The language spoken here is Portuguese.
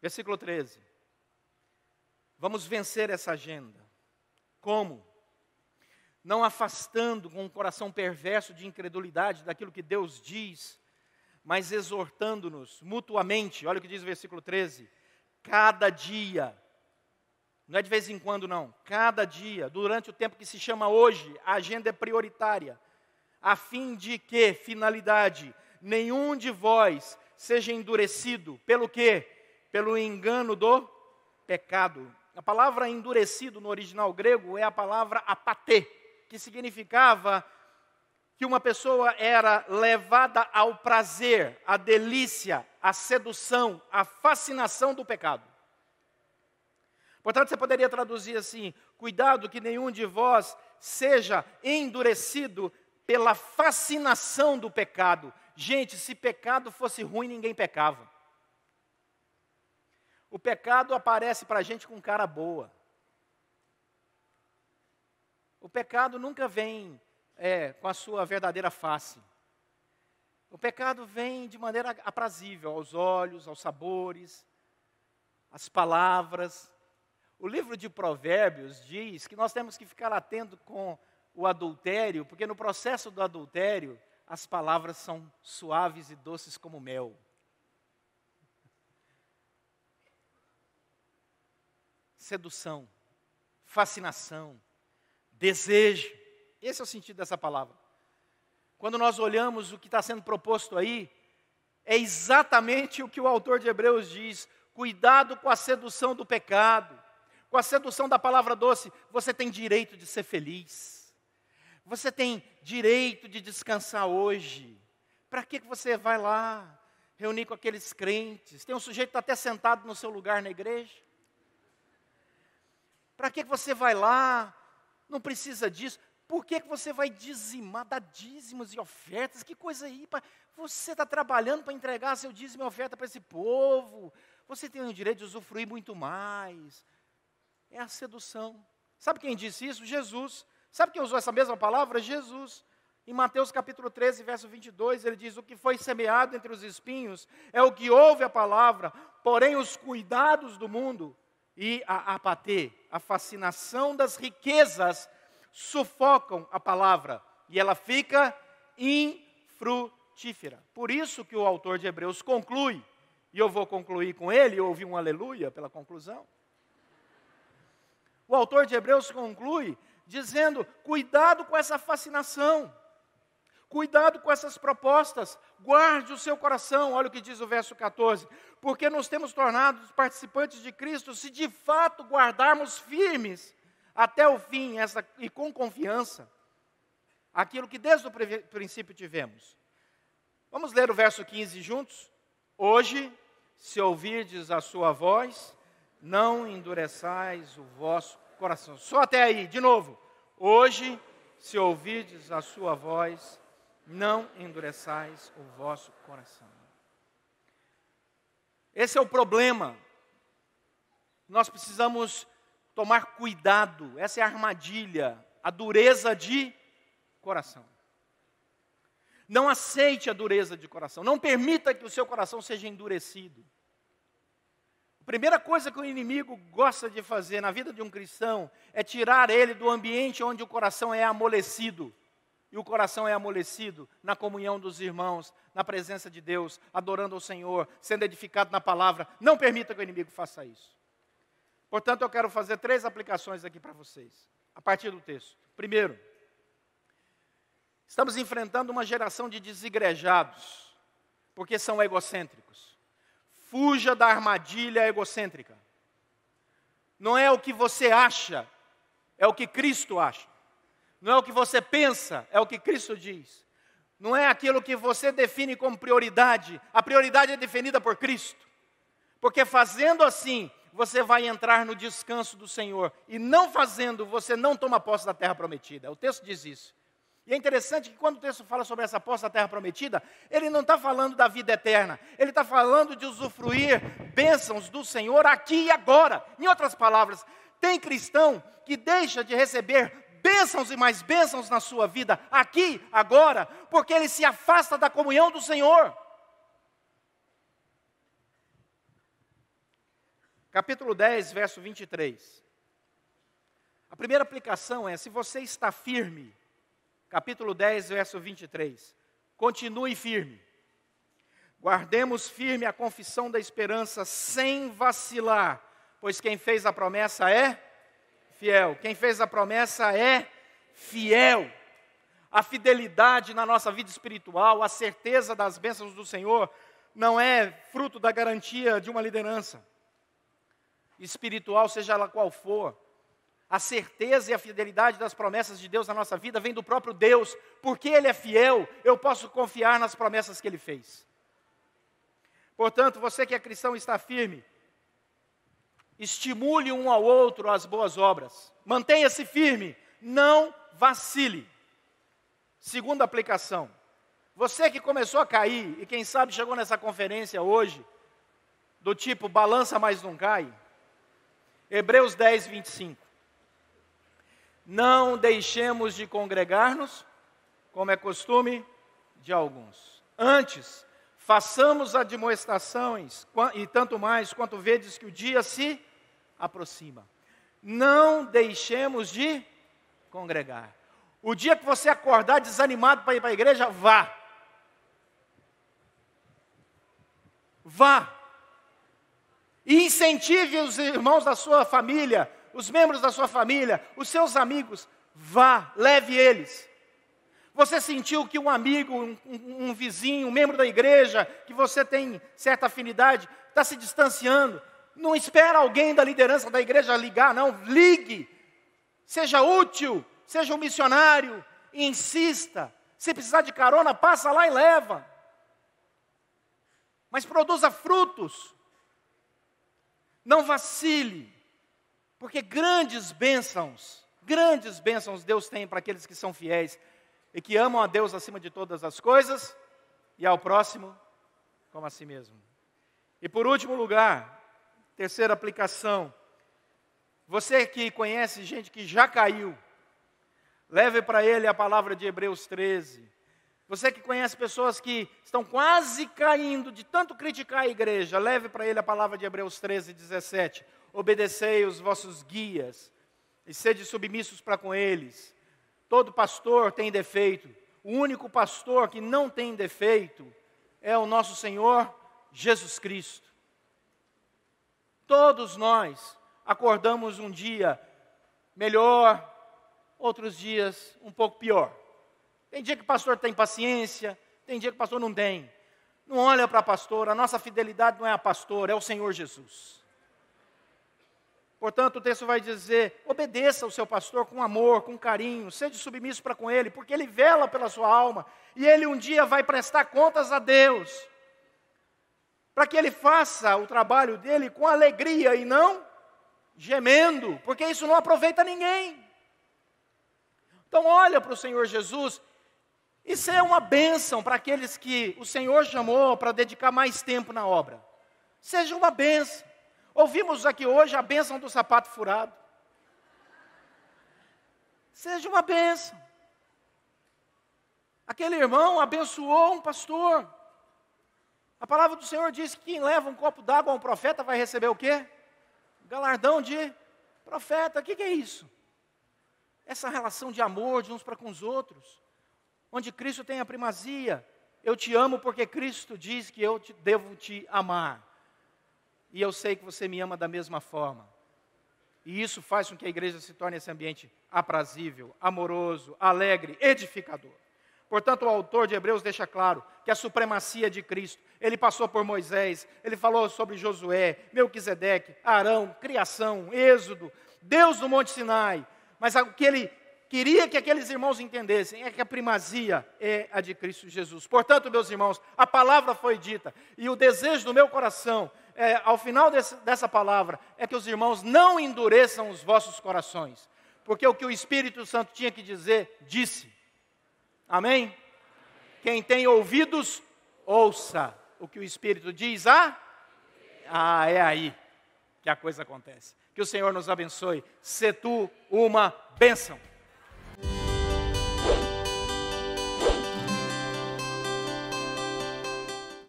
Versículo 13. Vamos vencer essa agenda. Como? Não afastando com um coração perverso de incredulidade daquilo que Deus diz, mas exortando-nos mutuamente. Olha o que diz o versículo 13. Cada dia, não é de vez em quando, não, cada dia, durante o tempo que se chama hoje, a agenda é prioritária, a fim de que, finalidade, nenhum de vós seja endurecido, pelo quê? pelo engano do pecado. A palavra endurecido no original grego é a palavra apatê, que significava que uma pessoa era levada ao prazer, à delícia, à sedução, à fascinação do pecado. Portanto, você poderia traduzir assim: cuidado que nenhum de vós seja endurecido pela fascinação do pecado. Gente, se pecado fosse ruim, ninguém pecava. O pecado aparece para a gente com cara boa. O pecado nunca vem é, com a sua verdadeira face. O pecado vem de maneira aprazível aos olhos, aos sabores, às palavras. O livro de Provérbios diz que nós temos que ficar atento com o adultério, porque no processo do adultério as palavras são suaves e doces como mel. sedução, fascinação, desejo. Esse é o sentido dessa palavra. Quando nós olhamos o que está sendo proposto aí, é exatamente o que o autor de Hebreus diz: cuidado com a sedução do pecado, com a sedução da palavra doce. Você tem direito de ser feliz, você tem direito de descansar hoje. Para que você vai lá reunir com aqueles crentes? Tem um sujeito que está até sentado no seu lugar na igreja. Para que, que você vai lá? Não precisa disso. Por que, que você vai dizimar, dar dízimos e ofertas? Que coisa aí. Você está trabalhando para entregar seu dízimo e oferta para esse povo. Você tem o direito de usufruir muito mais. É a sedução. Sabe quem disse isso? Jesus. Sabe quem usou essa mesma palavra? Jesus. Em Mateus capítulo 13, verso 22, ele diz: O que foi semeado entre os espinhos é o que ouve a palavra, porém os cuidados do mundo e a apatê, a fascinação das riquezas, sufocam a palavra e ela fica infrutífera. Por isso que o autor de Hebreus conclui, e eu vou concluir com ele, ouvi um aleluia pela conclusão. O autor de Hebreus conclui dizendo: cuidado com essa fascinação. Cuidado com essas propostas, guarde o seu coração. Olha o que diz o verso 14: porque nos temos tornado participantes de Cristo se de fato guardarmos firmes até o fim essa, e com confiança aquilo que desde o princípio tivemos. Vamos ler o verso 15 juntos? Hoje, se ouvirdes a sua voz, não endureçais o vosso coração. Só até aí, de novo. Hoje, se ouvirdes a sua voz, não endureçais o vosso coração. Esse é o problema. Nós precisamos tomar cuidado, essa é a armadilha, a dureza de coração. Não aceite a dureza de coração, não permita que o seu coração seja endurecido. A primeira coisa que o inimigo gosta de fazer na vida de um cristão é tirar ele do ambiente onde o coração é amolecido e o coração é amolecido na comunhão dos irmãos, na presença de Deus, adorando ao Senhor, sendo edificado na palavra. Não permita que o inimigo faça isso. Portanto, eu quero fazer três aplicações aqui para vocês, a partir do texto. Primeiro, estamos enfrentando uma geração de desigrejados, porque são egocêntricos. Fuja da armadilha egocêntrica. Não é o que você acha, é o que Cristo acha. Não é o que você pensa, é o que Cristo diz. Não é aquilo que você define como prioridade. A prioridade é definida por Cristo. Porque fazendo assim, você vai entrar no descanso do Senhor. E não fazendo, você não toma posse da terra prometida. O texto diz isso. E é interessante que quando o texto fala sobre essa posse da terra prometida, ele não está falando da vida eterna, ele está falando de usufruir bênçãos do Senhor aqui e agora. Em outras palavras, tem cristão que deixa de receber bênçãos e mais bênçãos na sua vida, aqui, agora, porque ele se afasta da comunhão do Senhor. Capítulo 10, verso 23. A primeira aplicação é: se você está firme, capítulo 10, verso 23, continue firme. Guardemos firme a confissão da esperança sem vacilar, pois quem fez a promessa é fiel. Quem fez a promessa é fiel. A fidelidade na nossa vida espiritual, a certeza das bênçãos do Senhor, não é fruto da garantia de uma liderança espiritual, seja ela qual for. A certeza e a fidelidade das promessas de Deus na nossa vida vem do próprio Deus. Porque Ele é fiel, eu posso confiar nas promessas que Ele fez. Portanto, você que é cristão está firme Estimule um ao outro as boas obras. Mantenha-se firme, não vacile. Segunda aplicação. Você que começou a cair e quem sabe chegou nessa conferência hoje, do tipo balança mas não cai. Hebreus 10, 25. Não deixemos de congregar-nos, como é costume de alguns. Antes, façamos admoestações, e tanto mais quanto vedes que o dia se aproxima. Não deixemos de congregar. O dia que você acordar desanimado para ir para a igreja, vá. Vá. E incentive os irmãos da sua família, os membros da sua família, os seus amigos. Vá, leve eles. Você sentiu que um amigo, um, um vizinho, um membro da igreja, que você tem certa afinidade, está se distanciando. Não espera alguém da liderança da igreja ligar, não. Ligue. Seja útil, seja um missionário, insista. Se precisar de carona, passa lá e leva. Mas produza frutos. Não vacile, porque grandes bênçãos, grandes bênçãos Deus tem para aqueles que são fiéis e que amam a Deus acima de todas as coisas e ao próximo como a si mesmo. E por último lugar, Terceira aplicação. Você que conhece gente que já caiu, leve para ele a palavra de Hebreus 13. Você que conhece pessoas que estão quase caindo de tanto criticar a igreja, leve para ele a palavra de Hebreus 13, 17. Obedecei os vossos guias e sede submissos para com eles. Todo pastor tem defeito. O único pastor que não tem defeito é o nosso Senhor Jesus Cristo. Todos nós acordamos um dia melhor, outros dias um pouco pior. Tem dia que o pastor tem paciência, tem dia que o pastor não tem. Não olha para a pastora, a nossa fidelidade não é a pastora, é o Senhor Jesus. Portanto, o texto vai dizer: obedeça ao seu pastor com amor, com carinho, seja submisso para com ele, porque ele vela pela sua alma e ele um dia vai prestar contas a Deus para que ele faça o trabalho dele com alegria e não gemendo, porque isso não aproveita ninguém. Então, olha para o Senhor Jesus isso é uma bênção para aqueles que o Senhor chamou para dedicar mais tempo na obra. Seja uma bênção. Ouvimos aqui hoje a bênção do sapato furado. Seja uma bênção. Aquele irmão abençoou um pastor. A palavra do Senhor diz que quem leva um copo d'água a um profeta vai receber o quê? Galardão de profeta. O que, que é isso? Essa relação de amor de uns para com os outros, onde Cristo tem a primazia. Eu te amo porque Cristo diz que eu te, devo te amar. E eu sei que você me ama da mesma forma. E isso faz com que a igreja se torne esse ambiente aprazível, amoroso, alegre, edificador. Portanto, o autor de Hebreus deixa claro que a supremacia de Cristo. Ele passou por Moisés, ele falou sobre Josué, Melquisedeque, Arão, criação, Êxodo, Deus do Monte Sinai. Mas o que ele queria que aqueles irmãos entendessem é que a primazia é a de Cristo Jesus. Portanto, meus irmãos, a palavra foi dita e o desejo do meu coração, é, ao final desse, dessa palavra, é que os irmãos não endureçam os vossos corações, porque o que o Espírito Santo tinha que dizer, disse. Amém? Quem tem ouvidos, ouça o que o Espírito diz. Ah, ah é aí que a coisa acontece. Que o Senhor nos abençoe. Se tu uma bênção.